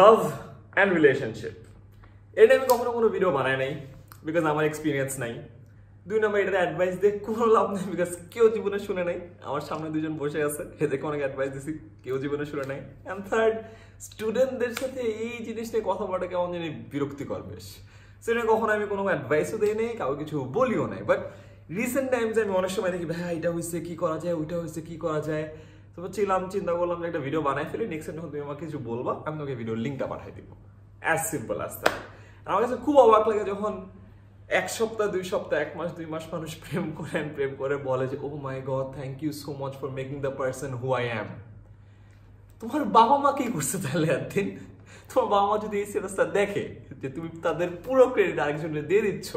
love and relationship এটা আমি কখনো কোনো ভিডিও বানাই নাই বিকজ আমার এক্সপিরিয়েন্স নাই দুই নম্বর এটাতে অ্যাডভাইস দিয়ে কোনো লাভ নেই বিকজ কেউ জীবনে শুনে নাই আমার সামনে দুজন বসে আছে এদেরকে অনেক অ্যাডভাইস দিছি কেউ জীবনে শুনে নাই অ্যান্ড থার্ড স্টুডেন্টদের সাথে এই জিনিস নিয়ে কথা বলাটা কেমন জানি বিরক্তিকর বেশ সেটা কখনো আমি কোনো অ্যাডভাইসও দিই নাই কাউকে কিছু বলিও নাই বাট রিসেন্ট টাইমস আমি অনেক সময় দেখি ভাই এটা হয়েছে কী করা যায় ওইটা হয়েছে কী করা যায় তো ছিলাম চিন্তা করলাম যে একটা ভিডিও বানাই ফেলি নেক্সট টাইম তুমি আমাকে কিছু বলবা আমি তোমাকে ভিডিও লিঙ্কটা পাঠাই দিব অ্যাজ সিম্পল অ্যাজ দ্যাট আমার কাছে খুব অবাক লাগে যখন এক সপ্তাহ দুই সপ্তাহ এক মাস দুই মাস মানুষ প্রেম করেন প্রেম করে বলে যে oh my God thank you so much for making the person who I am তোমার বাবা মা কি করছে তাহলে একদিন তোমার বাবা মা যদি এই সিরিয়াসটা দেখে যে তুমি তাদের পুরো ক্রেডিট আরেকজনের দিয়ে দিচ্ছ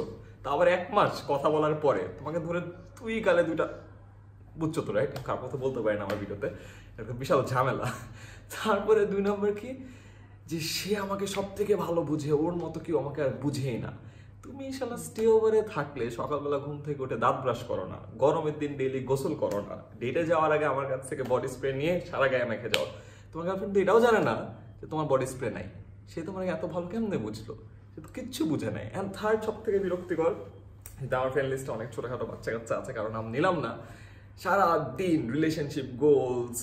তা আবার এক মাস কথা বলার পরে তোমাকে ধরে তুই গালে দুটা বুঝছো তো রাইট খারাপ কথা বলতে পারেন আমার ভিডিওতে একটা বিশাল ঝামেলা তারপরে দুই নম্বর কি যে সে আমাকে সব থেকে ভালো বুঝে ওর মতো কেউ আমাকে আর বুঝেই না তুমি শালা স্টে ওভারে থাকলে সকালবেলা ঘুম থেকে উঠে দাঁত ব্রাশ করো না গরমের দিন ডেইলি গোসল করো না ডেটে যাওয়ার আগে আমার কাছ থেকে বডি স্প্রে নিয়ে সারা গায়ে মেখে যাও তোমার গার্লফ্রেন্ড তো এটাও জানে না যে তোমার বডি স্প্রে নাই সে তোমাকে এত ভালো কেমনে বুঝলো সে তো কিচ্ছু বুঝে নাই অ্যান্ড থার্ড সব থেকে বিরক্তিকর আমার ফ্রেন্ড লিস্টে অনেক ছোটোখাটো বাচ্চা কাচ্চা আছে কারণ নাম নিলাম না সারা দিন রিলেশনশিপ গোলস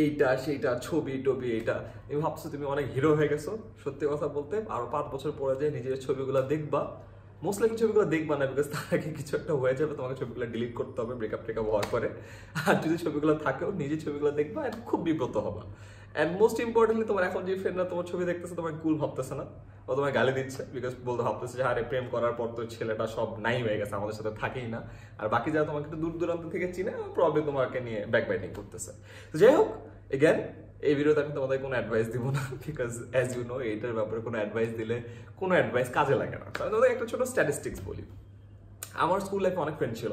এইটা সেইটা ছবি টবি এটা তুমি ভাবছো তুমি অনেক হিরো হয়ে গেছো সত্যি কথা বলতে আরও পাঁচ বছর পরে যে নিজের ছবিগুলো দেখবা মোস্ট লাইক ছবিগুলো দেখবা না বিকজ তার আগে কিছু একটা হয়ে যাবে তোমাকে ছবিগুলো ডিলিট করতে হবে ব্রেকআপ টেকআপ হওয়ার পরে আর যদি ছবিগুলো থাকেও নিজের ছবিগুলো দেখবা খুব বিব্রত হবা অ্যান্ড মোস্ট ইম্পর্টেন্টলি তোমার এখন যে ফ্রেন্ডরা তোমার ছবি দেখতেছে তোমার কুল ভাবতেছে না ও তোমায় গালি দিচ্ছে বিকজ বলতে ভাবতেছে যে আরে প্রেম করার পর তো ছেলেটা সব নাই হয়ে গেছে আমাদের সাথে থাকেই না আর বাকি যারা তোমাকে একটু দূর দূরান্ত থেকে চিনে প্রবলেম তোমাকে নিয়ে ব্যাক বাইটিং করতেছে তো যাই হোক এগেন এই ভিডিওতে আমি তোমাদের কোনো অ্যাডভাইস দিব না বিকজ অ্যাজ ইউ নো এইটার ব্যাপারে কোনো অ্যাডভাইস দিলে কোনো অ্যাডভাইস কাজে লাগে না আমি তোমাদের একটা ছোটো স্ট্যাটিস্টিক্স বলি আমার স্কুল লাইফে অনেক ফ্রেন্ড ছিল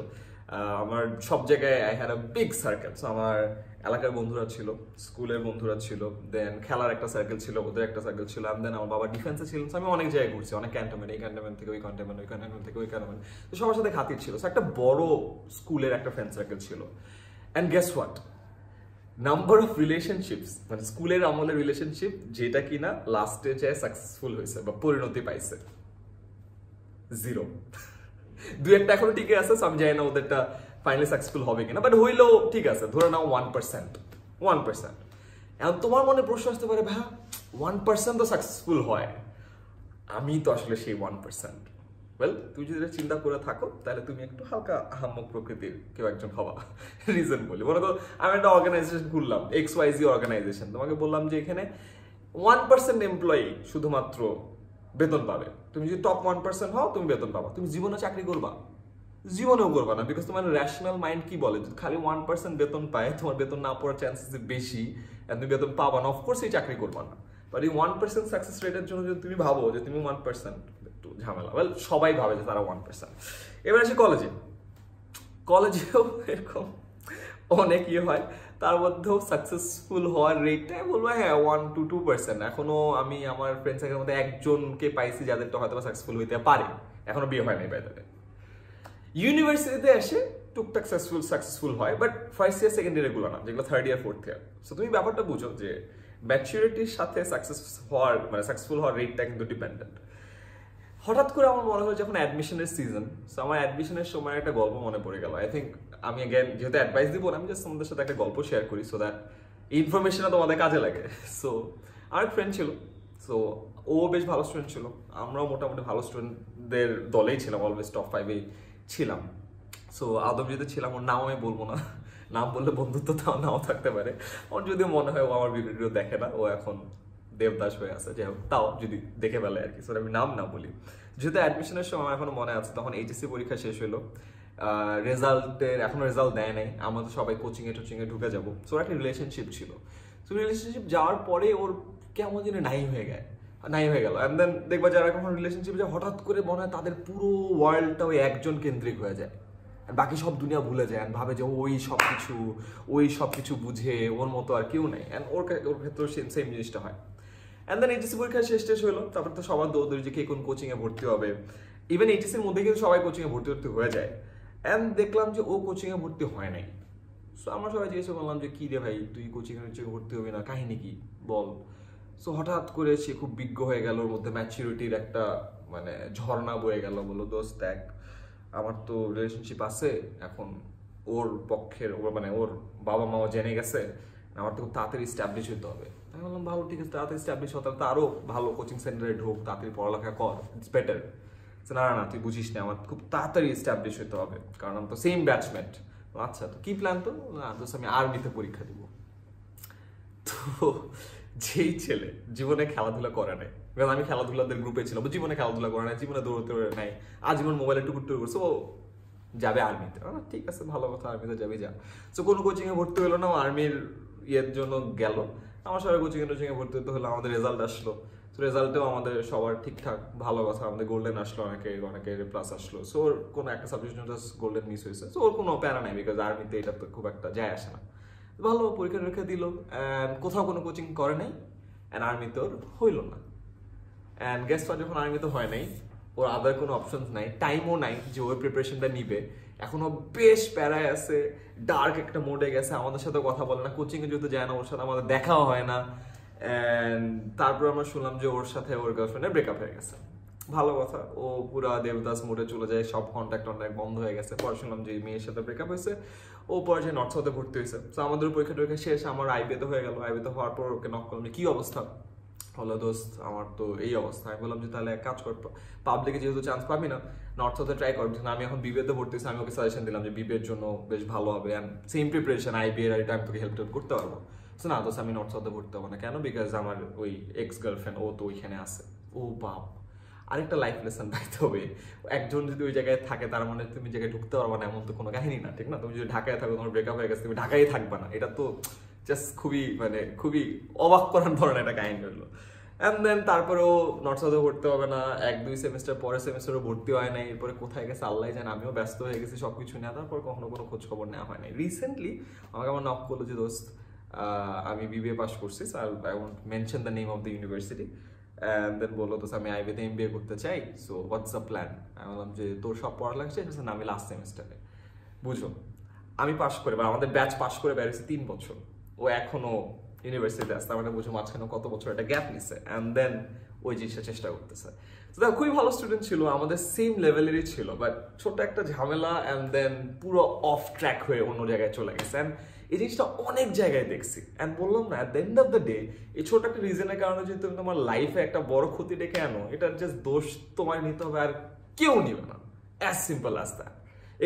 আমার সব জায়গায় I had a big circle so আমার এলাকার বন্ধুরা ছিল স্কুলের বন্ধুরা ছিল দেন খেলার একটা সার্কেল ছিল ওদের একটা সার্কেল ছিল আমি দেন আমার বাবা ডিফেন্সে ছিলেন আমি অনেক জায়গায় ঘুরছি অনেক ক্যান্টনমেন্ট এই ক্যান্টনমেন্ট থেকে ওই ক্যান্টনমেন্ট ওই ক্যান্টনমেন্ট থেকে ওই ক্যান্টনমেন্ট তো সবার সাথে খাতির ছিল সো একটা বড় স্কুলের একটা ফ্রেন্ড সার্কেল ছিল and guess what number of relationships মানে স্কুলের আমলের রিলেশনশিপ যেটা কিনা লাস্টে যে সাকসেসফুল হয়েছে বা পরিণতি পাইছে জিরো দু একটা এখনো ঠিক আছে আমি জানি না ওদেরটা ফাইনালি সাকসেসফুল হবে কিনা বাট হইলেও ঠিক আছে ধরে নাও ওয়ান পার্সেন্ট ওয়ান পার্সেন্ট এখন তোমার মনে প্রশ্ন আসতে পারে ভাই ওয়ান পার্সেন্ট তো সাকসেসফুল হয় আমি তো আসলে সেই ওয়ান পার্সেন্ট ওয়েল তুমি যদি চিন্তা করে থাকো তাহলে তুমি একটু হালকা আহাম্মক প্রকৃতির কেউ একজন হওয়া রিজন বলি মনে করো আমি একটা অর্গানাইজেশন খুললাম এক্স ওয়াই অর্গানাইজেশন তোমাকে বললাম যে এখানে ওয়ান পার্সেন্ট এমপ্লয়ি শুধুমাত্র বেতন পাবে তুমি যদি টপ ওয়ান পার্সেন্ট হও তুমি বেতন পাবা তুমি জীবনে চাকরি করবা জীবনেও করবা না বিকজ তোমার র্যাশনাল মাইন্ড কি বলে যদি খালি ওয়ান পার্সেন্ট বেতন পায় তোমার বেতন না পড়ার চান্সেস বেশি তুমি বেতন পাবা না অফকোর্স এই চাকরি করবা না বাট এই ওয়ান পার্সেন্ট সাকসেস রেটের জন্য যদি তুমি ভাবো যে তুমি ওয়ান পার্সেন্ট একটু ঝামেলা ওয়েল সবাই ভাবে যে তারা ওয়ান পার্সেন্ট এবার আসি কলেজে কলেজেও এরকম অনেক ইয়ে হয় তার মধ্যেও সাকসেসফুল হওয়ার রেটটাই বলবো হ্যাঁ ওয়ান টু টু পার্সেন্ট এখনও আমি আমার ফ্রেন্ড সার্কেলের মধ্যে একজনকে পাইছি যাদের তো হয়তো সাকসেসফুল হইতে পারে এখনো বিয়ে হয় নাই বাই তাদের ইউনিভার্সিটিতে এসে টুকটাক সাকসেসফুল সাকসেসফুল হয় বাট ফার্স্ট ইয়ার সেকেন্ড ইয়ারগুলো না যেগুলো third year fourth year so তুমি ব্যাপারটা বুঝো যে ম্যাচিউরিটির সাথে সাকসেস হওয়ার মানে সাকসেসফুল হওয়ার রেটটা কিন্তু ডিপেন্ডেন্ট হঠাৎ করে আমার মনে হলো যখন অ্যাডমিশনের সিজন সো আমার অ্যাডমিশনের সময় একটা গল্প মনে পড়ে গেল আই থিঙ্ক আমি অ্যাগেন যেহেতু অ্যাডভাইস দিব না আমি জাস্ট তোমাদের সাথে একটা গল্প শেয়ার করি সো দ্যাট ইনফরমেশনটা তোমাদের কাজে লাগে সো আর ফ্রেন্ড ছিল সো ও বেশ ভালো স্টুডেন্ট ছিল আমরাও মোটামুটি ভালো স্টুডেন্টদের দলেই ছিলাম অলওয়েজ টপ ফাইভেই ছিলাম সো আদম যদি ছিলাম ওর নাম আমি বলবো না নাম বললে বন্ধুত্ব তাও নাও থাকতে পারে ওর যদি মনে হয় ও আমার ভিডিও দেখে না ও এখন দেবদাস হয়ে আছে যাই হোক তাও যদি দেখে ফেলে আর কি সো আমি নাম না বলি যেহেতু অ্যাডমিশনের সময় এখন মনে আছে তখন এইচএসসি পরীক্ষা শেষ হলো রেজাল্টের এখনো রেজাল্ট দেয় নাই আমরা তো সবাই কোচিংয়ে টোচিংয়ে ঢুকে যাবো সো একটা রিলেশনশিপ ছিল সো রিলেশনশিপ যাওয়ার পরে ওর কেমন যেন নাই হয়ে গেছে নাই হয়ে গেল অ্যান্ড দেন দেখবা যারা কখনো রিলেশনশিপ যায় হঠাৎ করে মনে হয় তাদের পুরো ওয়ার্ল্ডটা ওই একজন কেন্দ্রিক হয়ে যায় আর বাকি সব দুনিয়া ভুলে যায় ভাবে যে ওই সব কিছু ওই সব কিছু বুঝে ওর মতো আর কেউ নেই অ্যান্ড ওর ওর ক্ষেত্রেও সেম সেম জিনিসটা হয় অ্যান্ড দেন এইচএসি পরীক্ষা শেষ শেষ হলো তারপর তো সবার দৌড় যে কে কোন কোচিংয়ে ভর্তি হবে ইভেন এইচএসির মধ্যে কিন্তু সবাই কোচিংয়ে ভর্তি ভর্তি হয়ে যায় অ্যান্ড দেখলাম যে ও কোচিংয়ে ভর্তি হয় নাই সো আমরা সবাই জিজ্ঞেস করলাম যে কী রে ভাই তুই কোচিংয়ে হচ্ছে ভর্তি হবি না কাহিনী কি বল সো হঠাৎ করে সে খুব বিজ্ঞ হয়ে গেল ওর মধ্যে ম্যাচিউরিটির একটা মানে ঝর্ণা বয়ে গেল বলো দোষ দেখ আমার তো রিলেশনশিপ আছে এখন ওর পক্ষের ওর মানে ওর বাবা মাও জেনে গেছে আমার তো খুব তাড়াতাড়ি স্ট্যাবলিশ হতে হবে আমি বললাম ভালো ঠিক আছে তাড়াতাড়ি স্ট্যাবলিশ হতে হবে তো আরও ভালো কোচিং সেন্টারে ঢোক তাড়াতাড়ি পড়ালেখা কর ইটস বেটার না না তুই বুঝিস না আমার খুব তাড়াতাড়ি এস্টাবলিশ হতে হবে কারণ আমি তো সেম ব্যাচমেট আচ্ছা তো কী প্ল্যান তো না আমি আর্মিতে পরীক্ষা দিব তো যেই ছেলে জীবনে খেলাধুলা করে নেই আমি খেলাধুলাদের গ্রুপে ছিলাম জীবনে খেলাধুলা করে নেই জীবনে দৌড়তে নাই আজীবন মোবাইলে টুকুর টুকুর করছে ও যাবে আর্মিতে ঠিক আছে ভালো কথা আর্মিতে যাবে যা তো কোনো কোচিংয়ে ভর্তি হলো না আর্মির ইয়ের জন্য গেল আমার সবাই কোচিংয়ে টোচিংয়ে ভর্তি হতে হলো আমাদের রেজাল্ট আসলো তো রেজাল্টেও আমাদের সবার ঠিকঠাক ভালো কথা আমাদের গোল্ডেন আসলো অনেকে অনেকে প্লাস আসলো সো ওর কোনো একটা সাবজেক্ট গোল্ডেন মিস হয়েছে সো ওর কোনো প্যারা নাই বিকজ আর্মিতে এটা তো খুব একটা যায় আসে না ভালো পরীক্ষা রেখে দিল অ্যান্ড কোথাও কোনো কোচিং করে নাই অ্যান্ড আর্মি তোর হইল না অ্যান্ড গ্যাস ফার যখন আর্মিতে হয় নাই ওর আদার কোনো অপশনস নাই টাইমও নাই যে ওর প্রিপারেশনটা নিবে এখনও বেশ প্যারায় আছে ডার্ক একটা মোডে গেছে আমাদের সাথে কথা বলে না কোচিংয়ে যেহেতু যায় না ওর সাথে আমাদের দেখাও হয় না তারপর আমরা শুনলাম যে ওর সাথে ওর গার্লফ্রেন্ডের ব্রেকআপ হয়ে গেছে ভালো কথা ও পুরো দেবদাস মোডে চলে যায় সব কন্ট্যাক্ট অন্ট্যাক্ট বন্ধ হয়ে গেছে পরে শুনলাম যে মেয়ের সাথে ব্রেকআপ হয়েছে ও পরে যে নর্থ সাউথে ভর্তি হয়েছে তো আমাদের পরীক্ষা টরীক্ষা শেষ আমার আইবিতে হয়ে গেল আইবিতে হওয়ার পর ওকে নক করলাম কি অবস্থা হলো দোস্ত আমার তো এই অবস্থা আমি বললাম যে তাহলে এক কাজ করতো পাবলিকে যেহেতু চান্স পাবি না নর্থ সাউথে ট্রাই করবি আমি এখন বিবিএতে ভর্তি হয়েছি আমি ওকে সাজেশন দিলাম যে বিবিএর জন্য বেশ ভালো হবে অ্যান্ড সেম প্রিপারেশন আইবিএর আর এটা আমি তোকে হেল্প টেল্প করতে পারবো না দোষ আমি নর্থ সাউথে ভর্তি হবো না কেন বিকজ আমার ওই এক্স গার্লফ্রেন্ড ও তো ওইখানে আছে ও বাপ আরেকটা লাইফ লেসন পাইতে হবে একজন যদি ওই জায়গায় থাকে তার মানে তুমি জায়গায় ঢুকতে পারবা না এমন তো কোনো কাহিনী না ঠিক না তুমি যদি ঢাকায় থাকো তোমার ব্রেকআপ হয়ে গেছে তুমি ঢাকায় থাকবা না এটা তো জাস্ট খুবই মানে খুবই অবাক করার ধরনের একটা কাহিনী হলো অ্যান্ড দেন তারপরেও নর্থ সাউথে ভর্তি হবে না এক দুই সেমিস্টার পরের সেমিস্টারও ভর্তি হয় নাই এরপরে কোথায় গেছে আল্লাহ জানে আমিও ব্যস্ত হয়ে গেছি সব কিছু নেওয়া তারপর কখনো কোনো খোঁজ খবর নেওয়া হয় নাই রিসেন্টলি আমাকে আমার নক করলো যে দোস্ত আমি বিবিএ পাস করছি sir I want mention the name of the university and then বললো তো আমি আইবিতে এম বিএ করতে চাই সো হোয়াটস আ প্ল্যান আমি বললাম যে তোর সব পড়া লাগছে স্যার আমি লাস্ট সেমিস্টারে বুঝো আমি পাস করে বা মানে আমাদের ব্যাচ পাস করে বেরোছি তিন বছর ও এখনও ইউনিভার্সিটিতে আসতে মানে বুঝো মাঝখানে কত বছর একটা গ্যাপ নিছে অ্যান্ড দেন ওই জিনিসটা চেষ্টা করতেছে তো দেখো খুবই ভালো স্টুডেন্ট ছিল আমাদের সেম লেভেলেরই ছিল বাট ছোট একটা ঝামেলা অ্যান্ড দেন পুরো অফ ট্র্যাক হয়ে অন্য জায়গায় চলে গেছে অ্যান্ড এই জিনিসটা অনেক জায়গায় দেখছি অ্যান্ড বললাম না at the end of the day এই ছোট একটা রিজনের কারণে যদি তুমি তোমার লাইফে একটা বড় ক্ষতি ডেকে আনো এটার জাস্ট দোষ তোমার নিতে হবে আর কেউ নিবে না as simple as that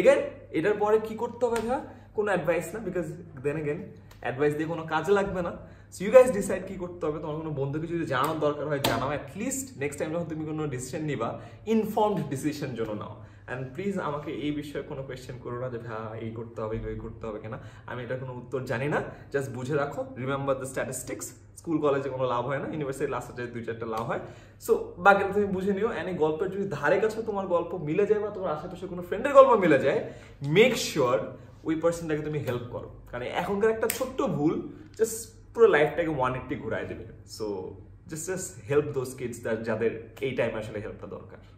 again এটার পরে কি করতে হবে ভাইয়া কোনো অ্যাডভাইস না বিকজ দেন এগেন অ্যাডভাইস দিয়ে কোনো কাজ লাগবে না সো ইউ গাইস ডিসাইড কি করতে হবে তোমার কোনো বন্ধুকে যদি জানানোর দরকার হয় জানাও অ্যাটলিস্ট নেক্সট টাইম যখন তুমি কোনো ডিসিশন নিবা ইনফর্মড ডিসিশন জন্য নাও অ্যান্ড প্লিজ আমাকে এই বিষয়ে কোনো কোয়েশ্চেন করো না যে ভাই এই করতে হবে এই করতে হবে কিনা আমি এটা কোনো উত্তর জানি না জাস্ট বুঝে রাখো রিমেম্বার দ্য স্ট্যাটিস্টিক্স স্কুল কলেজে কোনো লাভ হয় না ইউনিভার্সিটি লাস্ট দুই চারটা লাভ হয় সো বাকিটা তুমি বুঝে নিও অ্যান্ড এই গল্পের যদি ধারে কাছে তোমার গল্প মিলে যায় বা তোমার আশেপাশে কোনো ফ্রেন্ডের গল্প মিলে যায় মেক শিওর ওই পার্সনটাকে তুমি হেল্প করো কারণ এখনকার একটা ছোট্ট ভুল জাস্ট পুরো লাইফটাকে ওয়ান এইটটি ঘুরাই দেবে so just just help those kids যাদের এই টাইমে আসলে হেল্পটা দরকার